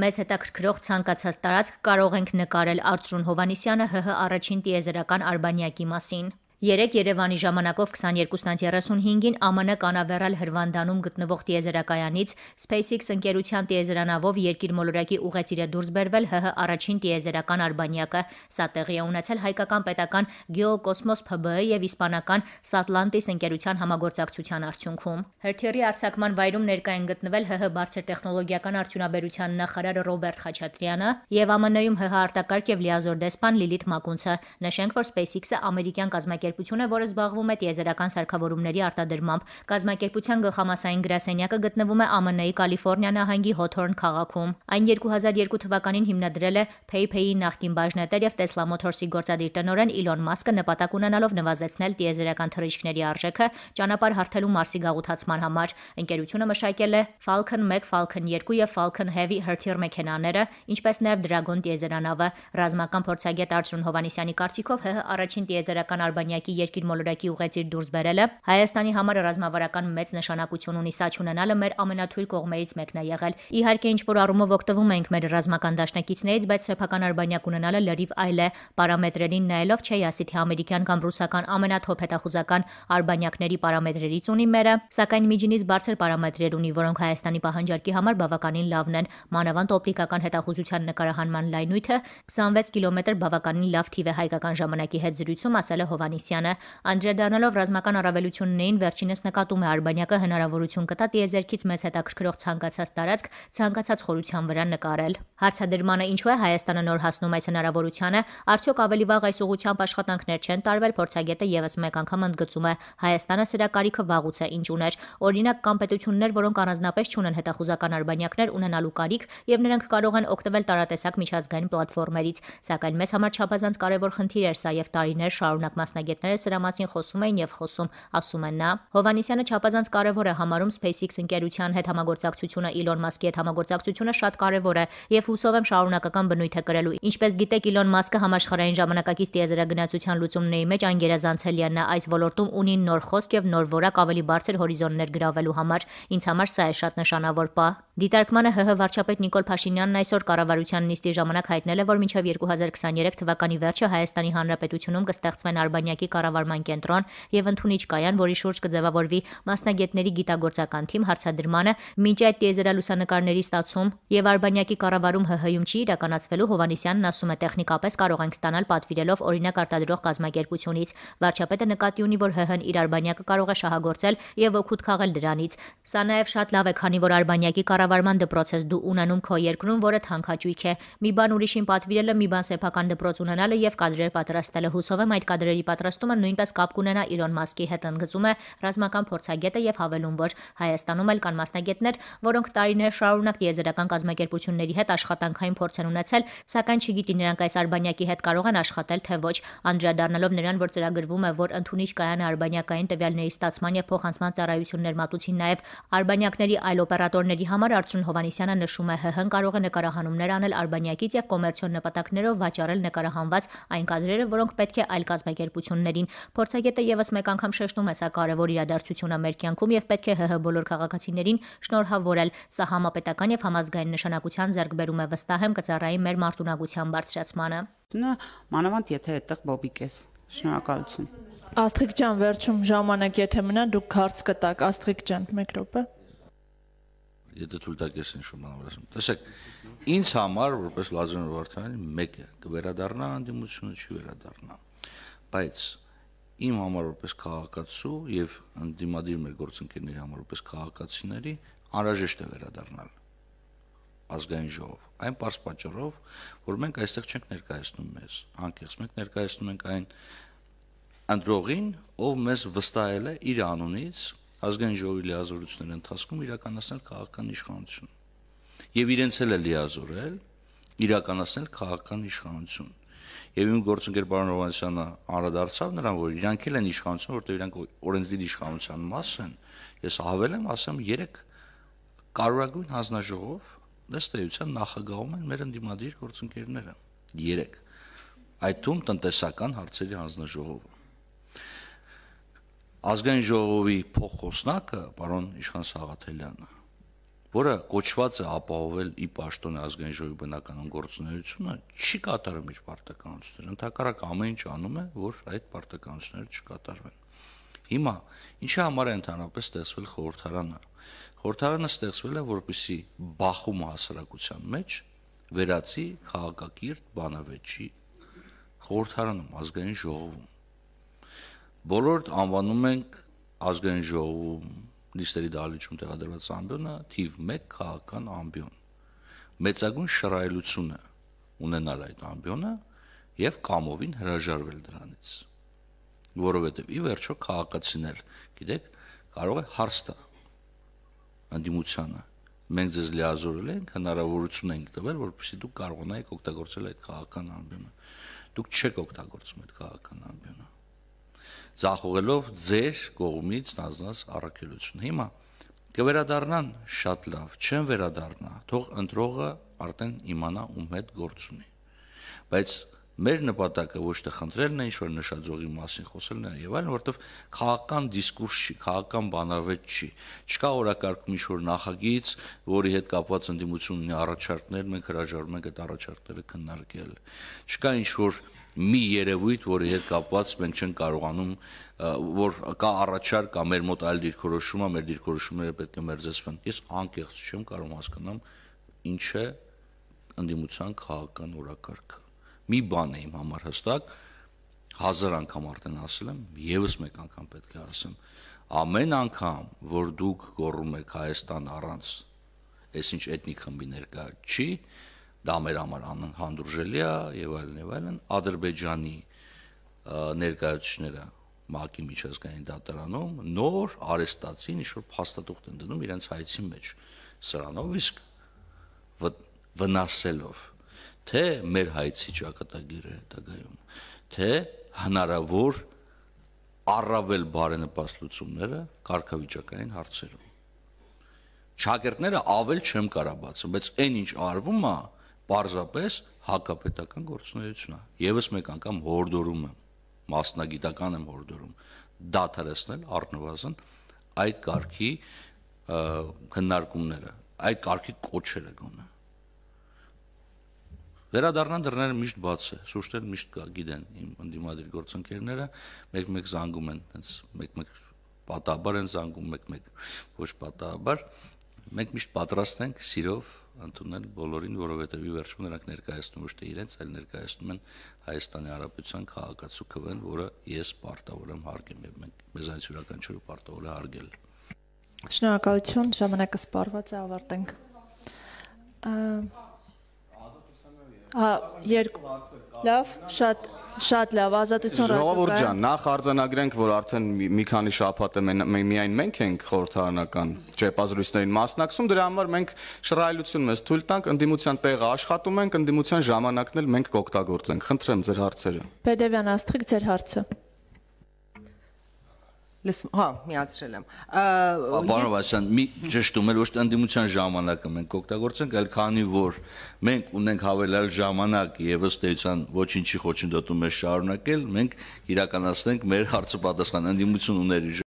Մեզ հետաքրքրող ցանկացած տարածք կարող ենք նկարել Արծրուն Հովանիսյանը ՀՀ առաջին տիեզերական արբանյակի մասին։ Երեք Երևանի ժամանակով 22:35-ին ԱՄՆ կանավերալ Հրվանդանում գտնվող տիեզերակայանից SpaceX ընկերության տիեզերանավով երկիրմոլորակի ուղեծիր է դուրս բերվել ՀՀ առաջին տիեզերական արբանյակը։ Սա տեղի է ունեցել հայկական պետական Geocosmos PBE եւ իսպանական Satlantis ընկերության համագործակցության արդյունքում։ Հրթիռի արձակման վայրում ներկայ են գտնվել ՀՀ բարձր տեխնոլոգիական արդյունաբերության նախարար Ռոբերտ Խաչատրյանը եւ ԱՄՆ-ում ՀՀ արտակարգ եւ լիազոր դեսպան Լիլիթ Մակունցը։ Նշենք, որ SpaceX-ը ամերիկյան կազմակերպ կազմակերպություն է, որը զբաղվում է տիեզերական սարքավորումների արտադրմամբ։ Կազմակերպության գլխամասային գրասենյակը գտնվում է ԱՄՆ-ի Կալիֆոռնիա նահանգի Հոթորն քաղաքում։ Այն 2002 թվականին հիմնադրել է PayPay-ի նախկին բաժնետեր եւ Tesla Motors-ի գործադիր տնօրեն Իլոն Մասկը նպատակ ունենալով նվազեցնել տիեզերական թռիչքների արժեքը ճանապարհ հարթելու Մարսի գաղութացման համար։ Ընկերությունը մշակել է Falcon 1, Falcon 2 եւ Falcon Heavy հրթիռ մեքենաները, ինչպես նաեւ Dragon տիեզերանավը։ Ռազմական փորձագետ Արծրուն Հովանիսյանի կարծիքով ՀՀ առաջին տիեզերական արբանյակ միակի երկիր մոլորակի ուղեցիր դուրս բերելը, Հայաստանի համար ռազմավարական մեծ նշանակություն ունի սա չունենալը մեր ամենաթույլ կողմերից մեկն է եղել։ Իհարկե ինչ որ առումով օգտվում ենք մեր ռազմական դաշնակիցներից, բայց սեփական արբանյակ ունենալը լրիվ այլ է։ Պարամետրերին նայելով չի ասի թե ամերիկյան կամ ռուսական ամենաթոփ հետախուզական արբանյակների պարամետրերից ունի մերը, սակայն միջինից բարձր պարամետրեր ունի, որոնք Հայաստանի պահանջարկի համար բավականին լավն են։ Մանավանդ օպտիկական հետախուզության նկարահանման լայնույթը 26 կիլոմետր բավականին լավ թիվ է հայկական ժամանակի հետ զրույցում ասել է Հովանես Սարգսյանը, անդրադառնալով ռազմական առավելություններին, վերջինս նկատում է Արբանյակը հնարավորություն կտա տիեզերքից մեծ հետաքրքրող ցանկացած տարածք ցանկացած խորության վրա նկարել։ Հարցադրմանը ինչու է Հայաստանը նոր հասնում այս հնարավորությանը, արդյոք ավելի վաղ այս ուղությամբ աշխատանքներ չեն տարվել փորձագետը եւս մեկ անգամ ընդգծում է Հայաստանը սրա կարիքը վաղուց է ինչ ուներ։ Օրինակ կան պետություններ, որոնք առանձնապես չունեն հետախուզական արբանյակներ ունենալու կարիք եւ նրանք կարող են օգտվել տարատեսակ միջազգային պլատֆորմերից, սակայն մեզ համար չափազանց կարևոր խնդիր էր սա եւ տարիներ շարունակ մասնագետ Մասնագետները սրա մասին խոսում էին եւ խոսում, ասում է նա։ Հովանիսյանը չափազանց կարեւոր է համարում SpaceX ընկերության հետ համագործակցությունը Elon Musk-ի հետ համագործակցությունը շատ կարեւոր է եւ հուսով եմ շարունակական բնույթ է կրելու։ Ինչպես գիտեք, Elon Musk-ը համաշխարհային ժամանակակից տիեզերագնացության լուծումների մեջ այն գերազանցելի է նա այս ոլորտում ունի նոր խոսք եւ նոր որակ ավելի բարձր հորիզոններ գրավելու համար։ Ինձ համար սա է շատ նշանավոր պահ։ Դիտարկմանը ՀՀ վարչապետ Նիկոլ Փաշինյանն այսօր կառավարության նիստի ժամանակ հայտնել է, որ մինչև 2023 թվականի վերջը Հայաստանի Հանրապետությունում կստեղծվեն Արբանյակի կառավարման կենտրոն եւ ընդունիչ կայան, որի շուրջ կձևավորվի մասնագետների գիտագործական թիմ հարցադրմանը, մինչ այդ տիեզերալուսանկարների ստացում եւ Արբանյակի կառավարում ՀՀ-ում չի իրականացվելու Հովանիսյանն ասում է տեխնիկապես կարող ենք ստանալ պատվիրելով օրինակ արտադրող կազմակերպությունից։ Վարչապետը նկատի ունի, որ ՀՀ-ն իր Արբանյակը կարող է շահագործել եւ օգուտ քաղել դրանից։ Սա նաեւ շատ լավ է, քանի որ Արբանյակի կառավարման դպրոցես դու ունենում քո երկրում, որը թանկաճույք է։ Մի բան ուրիշին պատվիրելը, մի բան սեփական դպրոց ունենալը եւ կադրեր պատրաստելը հուսով եմ այդ կադրերի պատրաստ պատրաստումը նույնպես կապ կունենա Իլոն Մասկի հետ, ընդգծում է ռազմական փորձագետը եւ հավելում, որ Հայաստանում էլ կան մասնագետներ, որոնք տարիներ շարունակ դիեզերական կազմակերպությունների հետ աշխատանքային փորձ են ունեցել, սակայն չգիտի նրանք այս արբանյակի հետ կարող են աշխատել թե ոչ, անդրադառնալով նրան, որ ծրագրվում է, որ ընդունիչ կայանը արբանյակային տվյալների ստացման եւ փոխանցման ծառայություններ մատուցին նաեւ արբանյակների այլ օպերատորների համար Արծուն Հովանիսյանը նշում է ՀՀ-ն կարող է նկարահանումներ անել արբանյակից եւ կոմերցիոն նպատակներով վաճառել նկարահանված այն կադրերը, որոնք պետք է այլ կազմակերպություն պայմաններին։ Փորձագետը եւս մեկ անգամ շեշտում է սա կարևոր իրադարձություն է մեր կյանքում եւ պետք է ՀՀ բոլոր քաղաքացիներին շնորհավորել։ Սա համապետական եւ համազգային նշանակության ձեռքբերում է վստահ եմ կծառայի մեր մարտունակության բարձրացմանը։ Նա մանավանդ եթե այդտեղ բոբիկ ես։ Շնորհակալություն։ Աստղիկ ջան, վերջում ժամանակ եթե մնա դուք հարց կտակ, Աստղիկ ջան, 1 րոպե։ Եթե թույլ տաք ես ինչ-որ մանրասում։ Տեսեք, ինձ համար որպես Լազար Վարդանյան մեկը կվերադառնա անդիմությունը չի վերադառնա բայց իմ համար որպես քաղաքացու եւ ընդդիմադիր մեր գործընկերների համար որպես քաղաքացիների անհրաժեշտ է վերադառնալ ազգային ժողով այն པարզ պատճառով որ մենք այստեղ չենք ներկայացնում մեզ անկեղծ մենք ներկայացնում ենք այն անդրողին ով մեզ վստահել է իր անունից ազգային ժողովի լիազորությունների ընթացքում իրականացնել քաղաքական իշխանություն եւ իրենց էլ է լիազորել իրականացնել քաղաքական իշխանություն Եվ իմ գործընկեր պարոն Ռովանեսյանը անդրադարձավ նրան, որ իրանք էլ են իշխանություն, որտեղ իրանք օրենսդիր իշխանության մաս են։ Ես ավել եմ ասեմ 3 կարողագույն հանձնաժողով դստեյության նախագահում են մեր ընդդիմադիր գործընկերները 3 այդ թվում տնտեսական հարցերի հանձնաժողովը ազգային ժողովի փոխոսնակը պարոն Իշխան Սաղաթելյանը որը կոչված է ապահովել ի պաշտոն ազգային ժողովի բնականon գործունեությունը, չի կատարում իր պարտականությունները։ Ընդհակառակ ամեն ինչ անում է, որ այդ պարտականությունները չկատարվեն։ Հիմա ինչի համար է ընդհանրապես ստեղծվել խորհրդարանը։ Խորհրդարանը ստեղծվել է որպեսի բախում հասարակության մեջ վերացի քաղաքակիրթ բանավեճի խորհրդարանում ազգային ժողովում։ Բոլորդ անվանում ենք ազգային ժողովում լիստերի դահլիճում տեղադրված ամբիոնը թիվ 1 քաղաքական ամբիոն։ Մեծագույն շռայլությունը ունենալ այդ ամբիոնը եւ կամովին հրաժարվել դրանից։ Որովհետեւ ի վերջո քաղաքացիներ, գիտեք, կարող է հարց տա անդիմությանը։ Մենք ձեզ լիազորել ենք, հնարավորություն ենք տվել, որպեսզի դուք կարողանայիք օգտագործել այդ քաղաքական ամբիոնը։ Դուք չեք օգտագործում այդ քաղաքական ամբիոնը զախողելով ձեր կողմից նազնած առաքելություն։ Հիմա կվերադառնան շատ լավ, չեն վերադառնա, թող ընտրողը արդեն իմանա ում հետ գործ ունի։ Բայց մեր նպատակը ոչ թե խնդրելն է ինչ-որ նշաձողի մասին խոսելն է եւ այլն, որովհետեւ քաղաքական դիսկուրս չի, քաղաքական բանավեճ չի։ Չկա օրակարգում ինչ-որ նախագիծ, որի հետ կապված ընդդիմությունն ունի առաջարկներ, մենք հրաժարվում ենք այդ առաջարկները քննարկել։ Չկա ինչ-որ մի երևույթ, որի հետ կապված մենք չեն կարողանում որ կա առաջարկ, կա մեր մոտ այլ դիրքորոշումը, մեր դիրքորոշումները պետք է մերձեցվեն։ Ես անկեղծ չեմ կարող հասկանալ ինչ է ընդդիմության քաղաքական օրակարգը։ Մի բան է իմ համար հստակ, հազար անգամ արդեն ասել եմ, եւս մեկ անգամ պետք է ասեմ, ամեն անգամ, որ դուք գոռում եք Հայաստան առանց այսինչ էթնիկ խմբի ներկա չի, դա մեր համար հանդուրժելի է եւ այլն եւ այլն ադրբեջանի ներկայացուցիչները ՄԱԿ-ի միջազգային դատարանում նոր արեստացին ինչ որ փաստաթուղթ են դնում իրենց հայցի մեջ սրանով իսկ վնասելով թե մեր հայցի ճակատագիրը հետագայում թե հնարավոր առավել բարենպաստ լուծումները կարգավիճակային հարցերում շագերտները ավել չեմ կարա բացում բայց այն ինչ արվում է Պարզապես հակապետական գործունեություն է։ Եվս մեկ անգամ հորդորում եմ, մասնագիտական եմ հորդորում, դադարեցնել առնվազն այդ կարգի քննարկումները, այդ կարգի կոչերը գոնե։ Վերադառնան դռները միշտ բաց է, սուշտեր միշտ կա, գիտեն իմ ընդդիմադիր գործընկերները, մեկ-մեկ զանգում են, հենց մեկ-մեկ պատահաբար են զանգում, մեկ-մեկ ոչ պատահաբար։ Մենք միշտ պատրաստ ենք սիրով ընդունել բոլորին, որովհետև ի վերջում նրանք ներկայացնում ոչ թե իրենց, այլ ներկայացնում են Հայաստանի Հանրապետության քաղաքացու քվեն, որը ես պարտավորեմ հարգեմ եւ մենք մեզ այս յուրաքանչյուրը պարտավոր է հարգել։ Շնորհակալություն, ժամանակը սպառված է, ավարտենք։ Ա երկու լավ շատ շատ լավ ազատություն ժողովուրդ ջան նախ արձանագրենք որ արդեն մի քանի շաբաթ է միայն մենք ենք խորհրդարանական ճեպազրույցներին մասնակցում դրա համար մենք շռայլություն մեզ թույլ տանք ընդդիմության տեղը աշխատում ենք ընդդիմության ժամանակն էլ մենք կօգտագործենք խնդրեմ ձեր հարցերը Բեդևյան աստղիկ ձեր հարցը լսում, հա, միացրել եմ։ Պարոն Վասյան, մի ճշտում էլ ոչ թե ընդդիմության ժամանակը մենք օգտագործենք, այլ քանի որ մենք ունենք հավելյալ ժամանակ եւ ըստ էության ոչինչի խոչընդոտում է շարունակել, մենք իրականացնենք մեր հարցը պատասխան ընդդիմություն ուներ